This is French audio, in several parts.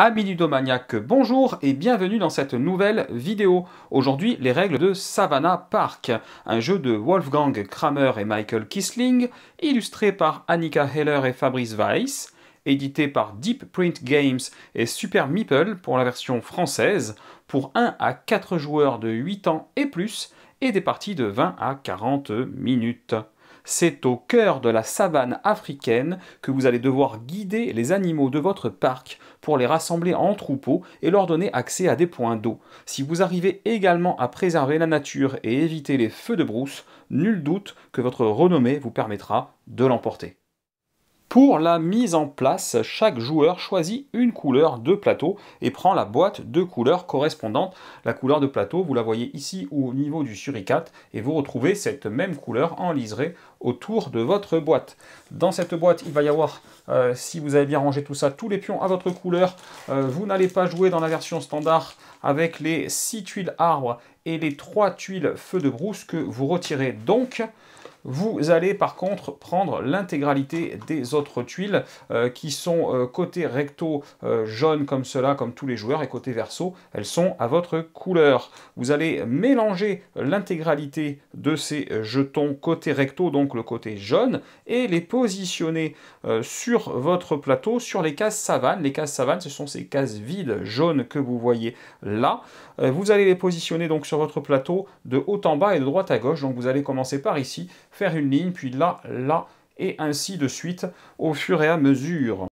Amis Ludomaniac, bonjour et bienvenue dans cette nouvelle vidéo. Aujourd'hui, les règles de Savannah Park, un jeu de Wolfgang Kramer et Michael Kisling, illustré par Annika Heller et Fabrice Weiss, édité par Deep Print Games et Super Meeple pour la version française, pour 1 à 4 joueurs de 8 ans et plus, et des parties de 20 à 40 minutes. C'est au cœur de la savane africaine que vous allez devoir guider les animaux de votre parc pour les rassembler en troupeaux et leur donner accès à des points d'eau. Si vous arrivez également à préserver la nature et éviter les feux de brousse, nul doute que votre renommée vous permettra de l'emporter. Pour la mise en place, chaque joueur choisit une couleur de plateau et prend la boîte de couleurs correspondante. La couleur de plateau, vous la voyez ici au niveau du suricate et vous retrouvez cette même couleur en liseré autour de votre boîte. Dans cette boîte, il va y avoir, euh, si vous avez bien rangé tout ça, tous les pions à votre couleur. Euh, vous n'allez pas jouer dans la version standard avec les 6 tuiles arbre et les 3 tuiles feu de brousse que vous retirez donc. Vous allez par contre prendre l'intégralité des autres tuiles euh, qui sont euh, côté recto euh, jaune comme cela, comme tous les joueurs, et côté verso, elles sont à votre couleur. Vous allez mélanger l'intégralité de ces jetons côté recto, donc le côté jaune, et les positionner sur votre plateau, sur les cases savanes. Les cases savanes, ce sont ces cases vides jaunes que vous voyez là. Euh, vous allez les positionner donc sur votre plateau de haut en bas et de droite à gauche. Donc vous allez commencer par ici, faire une ligne, puis là, là, et ainsi de suite au fur et à mesure.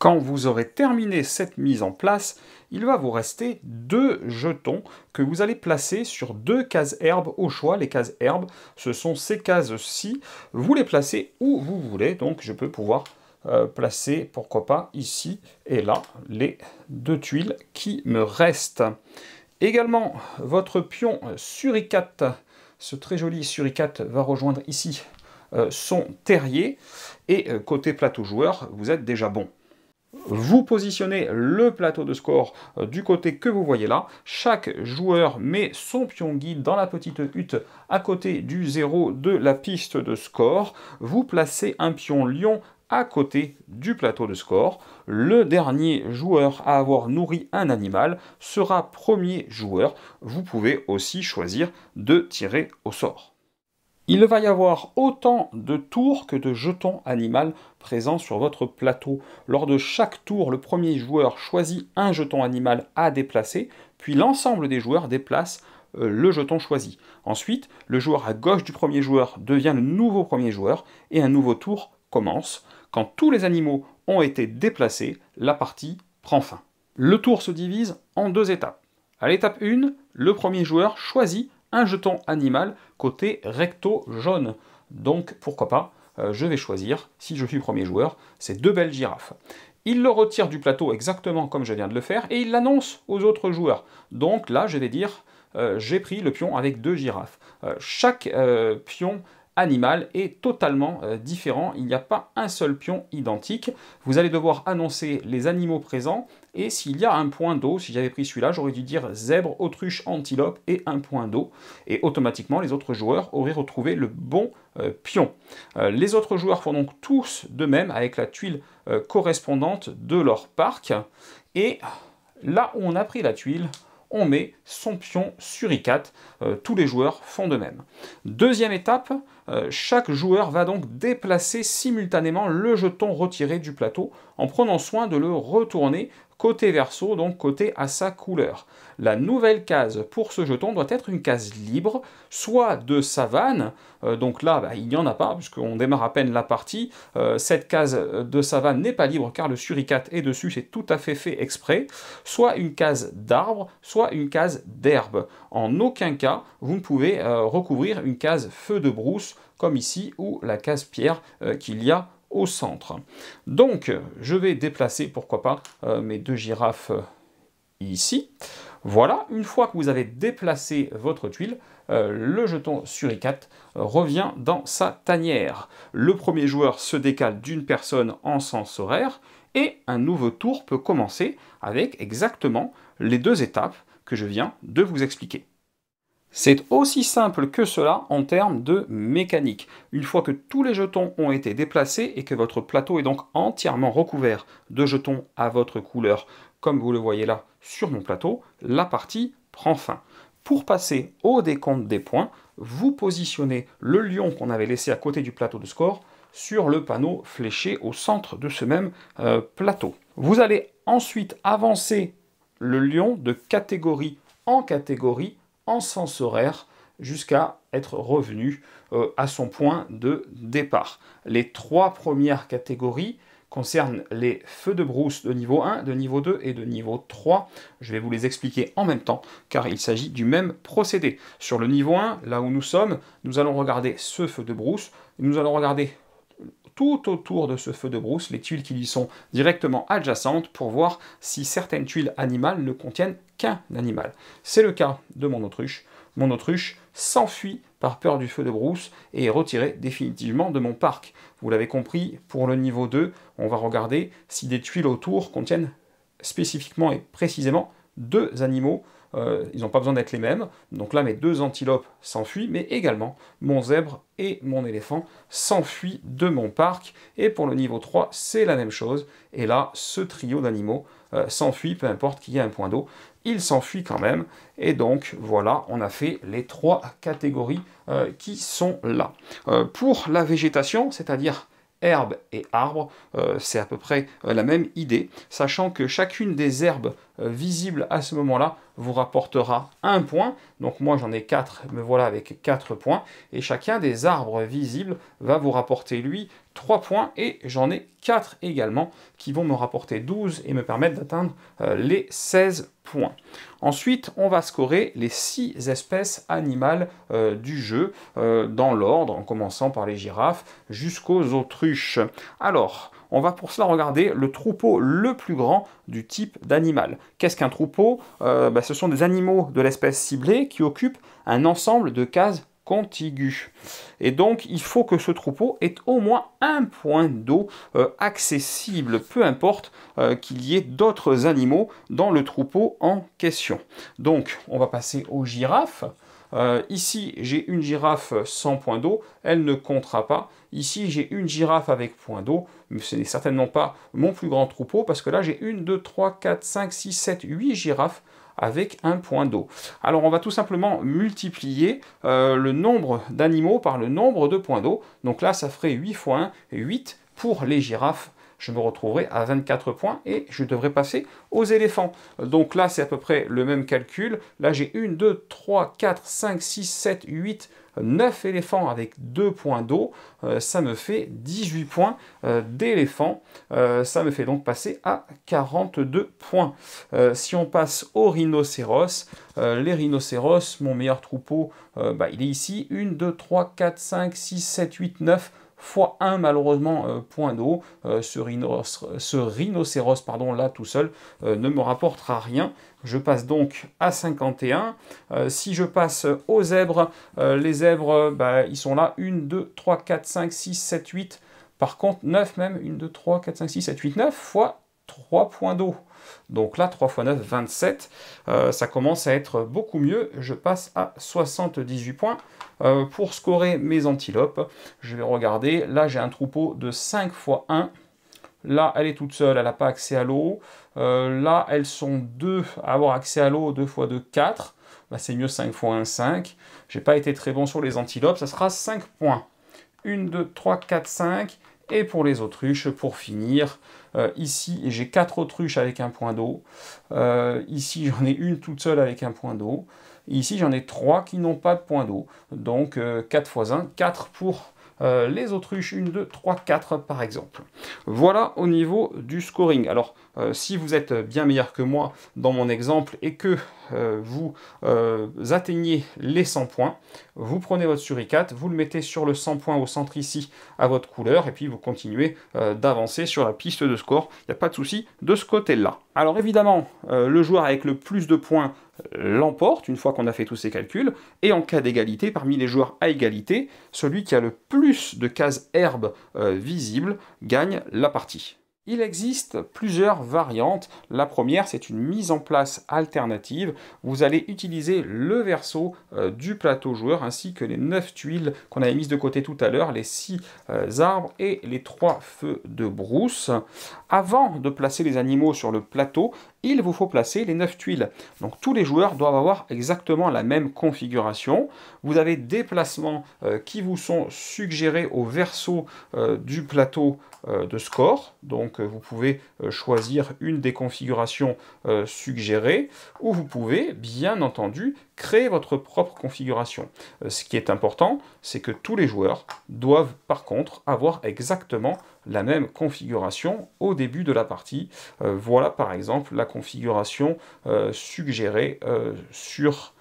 Quand vous aurez terminé cette mise en place, il va vous rester deux jetons que vous allez placer sur deux cases herbes au choix. Les cases herbes, ce sont ces cases-ci. Vous les placez où vous voulez, donc je peux pouvoir euh, placer, pourquoi pas, ici et là, les deux tuiles qui me restent. Également, votre pion suricate, ce très joli suricate va rejoindre ici euh, son terrier. Et euh, côté plateau joueur, vous êtes déjà bon vous positionnez le plateau de score euh, du côté que vous voyez là. Chaque joueur met son pion guide dans la petite hutte à côté du zéro de la piste de score. Vous placez un pion lion à côté du plateau de score. Le dernier joueur à avoir nourri un animal sera premier joueur. Vous pouvez aussi choisir de tirer au sort. Il va y avoir autant de tours que de jetons animal présents sur votre plateau. Lors de chaque tour, le premier joueur choisit un jeton animal à déplacer, puis l'ensemble des joueurs déplace euh, le jeton choisi. Ensuite, le joueur à gauche du premier joueur devient le nouveau premier joueur et un nouveau tour commence. Quand tous les animaux ont été déplacés, la partie prend fin. Le tour se divise en deux étapes. À l'étape 1, le premier joueur choisit un jeton animal côté recto jaune. Donc pourquoi pas, euh, je vais choisir, si je suis premier joueur, ces deux belles girafes. Il le retire du plateau exactement comme je viens de le faire et il l'annonce aux autres joueurs. Donc là, je vais dire, euh, j'ai pris le pion avec deux girafes. Euh, chaque pion animal est totalement euh, différent. Il n'y a pas un seul pion identique. Vous allez devoir annoncer les animaux présents et s'il y a un point d'eau, si j'avais pris celui-là, j'aurais dû dire zèbre, autruche, antilope et un point d'eau. Et automatiquement, les autres joueurs auraient retrouvé le bon euh, pion. Euh, les autres joueurs font donc tous de même avec la tuile correspondante de leur parc. Et là où on a pris la tuile, on met son pion sur Icat. tous les joueurs font de même. Deuxième étape, euh, chaque joueur va donc déplacer simultanément le jeton retiré du plateau en prenant soin de le retourner côté verso, donc côté à sa couleur. La nouvelle case pour ce jeton doit être une case libre, soit de savane, euh, donc là bah, il n'y en a pas, puisqu'on démarre à peine la partie, euh, cette case de savane n'est pas libre car le suricate est dessus, c'est tout à fait fait exprès, soit une case d'arbre, soit une case d'herbe. En aucun cas, vous ne pouvez recouvrir une case feu de brousse comme ici, ou la case pierre euh, qu'il y a au centre. Donc, je vais déplacer, pourquoi pas, euh, mes deux girafes euh, ici. Voilà, une fois que vous avez déplacé votre tuile, le jeton i4 revient dans sa tanière. Le premier joueur se décale d'une personne en sens horaire et un nouveau tour peut commencer avec exactement les deux étapes que je viens de vous expliquer. C'est aussi simple que cela en termes de mécanique. Une fois que tous les jetons ont été déplacés et que votre plateau est donc entièrement recouvert de jetons à votre couleur, comme vous le voyez là sur mon plateau, la partie prend fin. Pour passer au décompte des points, vous positionnez le lion qu'on avait laissé à côté du plateau de score sur le panneau fléché au centre de ce même euh, plateau. Vous allez ensuite avancer le lion de catégorie en catégorie en sens horaire jusqu'à être revenu euh, à son point de départ. Les trois premières catégories concernent les feux de brousse de niveau 1, de niveau 2 et de niveau 3. Je vais vous les expliquer en même temps car il s'agit du même procédé. Sur le niveau 1, là où nous sommes, nous allons regarder ce feu de brousse, nous allons regarder tout autour de ce feu de brousse, les tuiles qui lui sont directement adjacentes pour voir si certaines tuiles animales ne contiennent qu'un animal. C'est le cas de mon autruche. Mon autruche s'enfuit par peur du feu de brousse et est retiré définitivement de mon parc. Vous l'avez compris, pour le niveau 2, on va regarder si des tuiles autour contiennent spécifiquement et précisément deux animaux euh, ils n'ont pas besoin d'être les mêmes. Donc là, mes deux antilopes s'enfuient, mais également mon zèbre et mon éléphant s'enfuient de mon parc. Et pour le niveau 3, c'est la même chose. Et là, ce trio d'animaux euh, s'enfuit, peu importe qu'il y ait un point d'eau, ils s'enfuient quand même. Et donc, voilà, on a fait les trois catégories euh, qui sont là. pour la végétation, c'est-à-dire Herbes et arbre, euh, c'est à peu près euh, la même idée, sachant que chacune des herbes euh, visibles à ce moment-là vous rapportera un point. Donc moi j'en ai 4, me voilà avec 4 points, et chacun des arbres visibles va vous rapporter lui 3 points, et j'en ai quatre également qui vont me rapporter 12 et me permettre d'atteindre les 16 points. Ensuite, on va scorer les six espèces animales euh, du jeu euh, dans l'ordre, en commençant par les girafes jusqu'aux autruches. Alors, on va pour cela regarder le troupeau le plus grand du type d'animal. Qu'est-ce qu'un troupeau euh, bah, Ce sont des animaux de l'espèce ciblée qui occupent un ensemble de cases contigu. Et donc, il faut que ce troupeau ait au moins un point d'eau euh, accessible, peu importe euh, qu'il y ait d'autres animaux dans le troupeau en question. Donc, on va passer aux girafes. Euh, ici, j'ai une girafe sans point d'eau, elle ne comptera pas. Ici, j'ai une girafe avec point d'eau, mais ce n'est certainement pas mon plus grand troupeau, parce que là, j'ai une, deux, trois, quatre, cinq, six, sept, huit girafes avec un point d'eau. Alors on va tout simplement multiplier euh, le nombre d'animaux par le nombre de points d'eau. Donc là, ça ferait 8 fois 1, 8 pour les girafes je me retrouverai à 24 points et je devrais passer aux éléphants. Donc là, c'est à peu près le même calcul. Là, j'ai 1, 2, 3, 4, 5, 6, 7, 8, 9 éléphants avec 2 points d'eau, euh, ça me fait 18 points euh, d'éléphants. Euh, ça me fait donc passer à 42 points. si on passe aux rhinocéros, les rhinocéros, mon meilleur troupeau, bah, il est ici. 1, 2, 3, 4, 5, 6, 7, 8, 9, fois 1 malheureusement euh, point d'eau. Euh, ce, rhinocéros, pardon, là tout seul, euh, ne me rapportera rien. Je passe donc à 51. si je passe aux zèbres, les zèbres, bah, ils sont là. 1, 2, 3, 4, 5, 6, 7, 8. Par contre, 9 même. 1, 2, 3, 4, 5, 6, 7, 8, 9 fois 3 points d'eau. Donc là, 3 x 9, 27. ça commence à être beaucoup mieux. Je passe à 78 points. Euh, pour scorer mes antilopes, je vais regarder. Là, j'ai un troupeau de 5 x 1. Là, elle est toute seule, elle n'a pas accès à l'eau. Euh, là, elles sont 2 à avoir accès à l'eau, 2 x 2, 4. c'est mieux 5 x 1, 5. Je n'ai pas été très bon sur les antilopes, ça sera 5 points. 1, 2, 3, 4, 5. Et pour les autruches, pour finir, euh, ici j'ai quatre autruches avec un point d'eau. Euh, ici j'en ai une toute seule avec un point d'eau. Ici j'en ai trois qui n'ont pas de point d'eau. Donc 4 x 1, 4 pour euh, les autruches, 1, 2, 3, 4 par exemple. Voilà au niveau du scoring. Alors, si vous êtes bien meilleur que moi dans mon exemple et que euh, vous euh, atteignez les 100 points, vous prenez votre suricate, vous le mettez sur le 100 points au centre ici à votre couleur, et puis vous continuez euh, d'avancer sur la piste de score. Il n'y a pas de souci de ce côté-là. Alors évidemment, le joueur avec le plus de points l'emporte une fois qu'on a fait tous ces calculs, et en cas d'égalité, parmi les joueurs à égalité, celui qui a le plus de cases herbes visibles gagne la partie. Il existe plusieurs variantes. La première, c'est une mise en place alternative. Vous allez utiliser le verso euh, du plateau joueur ainsi que les 9 tuiles qu'on avait mises de côté tout à l'heure, les 6 euh, arbres et les 3 feux de brousse. Avant de placer les animaux sur le plateau, il vous faut placer les 9 tuiles. Donc tous les joueurs doivent avoir exactement la même configuration. Vous avez des placements euh, qui vous sont suggérés au verso du plateau de score. Donc donc euh, vous pouvez euh, choisir une des configurations euh, suggérées, ou vous pouvez bien entendu créer votre propre configuration. Ce qui est important, c'est que tous les joueurs doivent par contre avoir exactement la même configuration au début de la partie. voilà par exemple la configuration suggérée sur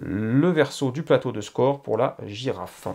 le verso du plateau de score pour la girafe.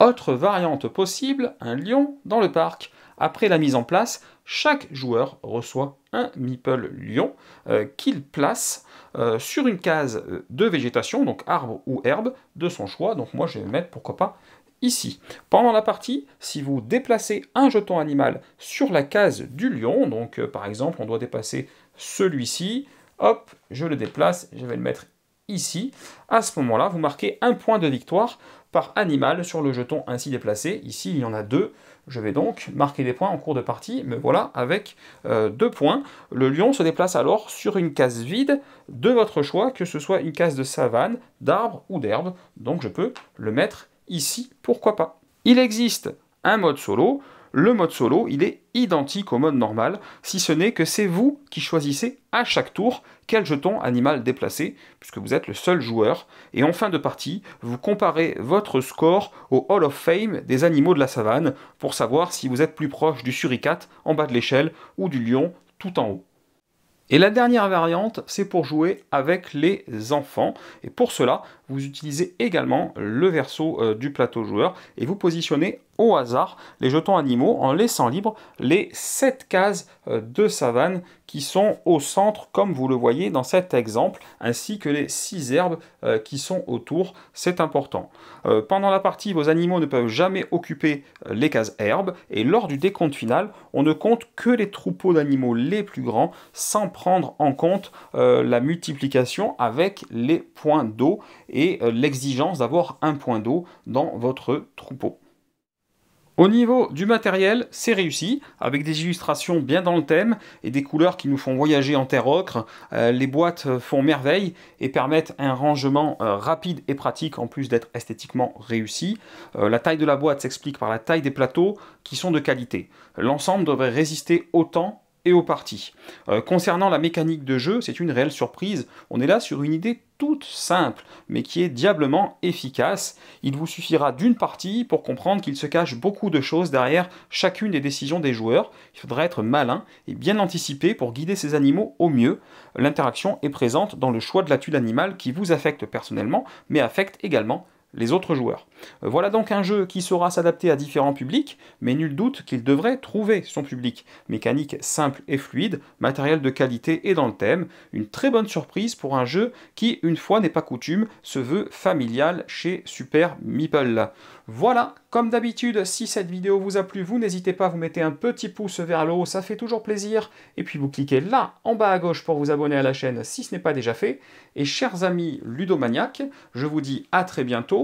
Autre variante possible, un lion dans le parc. Après la mise en place, chaque joueur reçoit un meeple lion euh, qu'il place euh, sur une case euh, de végétation, donc arbre ou herbe, de son choix. Donc moi je vais mettre pourquoi pas ici. Pendant la partie, si vous déplacez un jeton animal sur la case du lion, donc par exemple on doit dépasser celui-ci, hop, je le déplace, je vais le mettre ici, à ce moment-là, vous marquez un point de victoire par animal sur le jeton ainsi déplacé. Ici, il y en a deux. Je vais donc marquer des points en cours de partie, mais voilà avec euh, deux points. Le lion se déplace alors sur une case vide de votre choix, que ce soit une case de savane, d'arbre ou d'herbe. Donc je peux le mettre ici, pourquoi pas. Il existe un mode solo le mode solo, il est identique au mode normal, si ce n'est que c'est vous qui choisissez à chaque tour quel jeton animal déplacer, puisque vous êtes le seul joueur, et en fin de partie, vous comparez votre score au Hall of Fame des animaux de la savane, pour savoir si vous êtes plus proche du suricate en bas de l'échelle ou du lion tout en haut. Et la dernière variante, c'est pour jouer avec les enfants. Et pour cela, vous utilisez également le verso euh, du plateau joueur et vous positionnez au hasard les jetons animaux en laissant libres les 7 cases euh, de savane qui sont au centre comme vous le voyez dans cet exemple ainsi que les 6 herbes euh, qui sont autour, c'est important. Euh, pendant la partie, vos animaux ne peuvent jamais occuper les cases herbes et lors du décompte final, on ne compte que les troupeaux d'animaux les plus grands sans prendre en compte la multiplication avec les points d'eau et l'exigence d'avoir un point d'eau dans votre troupeau. Au niveau du matériel, c'est réussi, avec des illustrations bien dans le thème et des couleurs qui nous font voyager en terre ocre. Euh, les boîtes font merveille et permettent un rangement euh, rapide et pratique en plus d'être esthétiquement réussi. Euh, la taille de la boîte s'explique par la taille des plateaux qui sont de qualité. L'ensemble devrait résister autant et au parti. Euh, concernant la mécanique de jeu, c'est une réelle surprise. On est là sur une idée toute simple, mais qui est diablement efficace. Il vous suffira d'une partie pour comprendre qu'il se cache beaucoup de choses derrière chacune des décisions des joueurs. Il faudra être malin et bien anticiper pour guider ces animaux au mieux. L'interaction est présente dans le choix de la tuile animale qui vous affecte personnellement, mais affecte également les autres joueurs. Euh, voilà donc un jeu qui saura s'adapter à différents publics, mais nul doute qu'il devrait trouver son public. Mécanique simple et fluide, matériel de qualité et dans le thème, une très bonne surprise pour un jeu qui, une fois n'est pas coutume, se veut familial chez Super Meeple. Voilà, comme d'habitude, si cette vidéo vous a plu, vous n'hésitez pas à vous mettre un petit pouce vers le haut, ça fait toujours plaisir. Et puis vous cliquez là, en bas à gauche, pour vous abonner à la chaîne si ce n'est pas déjà fait. Et chers amis ludomaniacs, je vous dis à très bientôt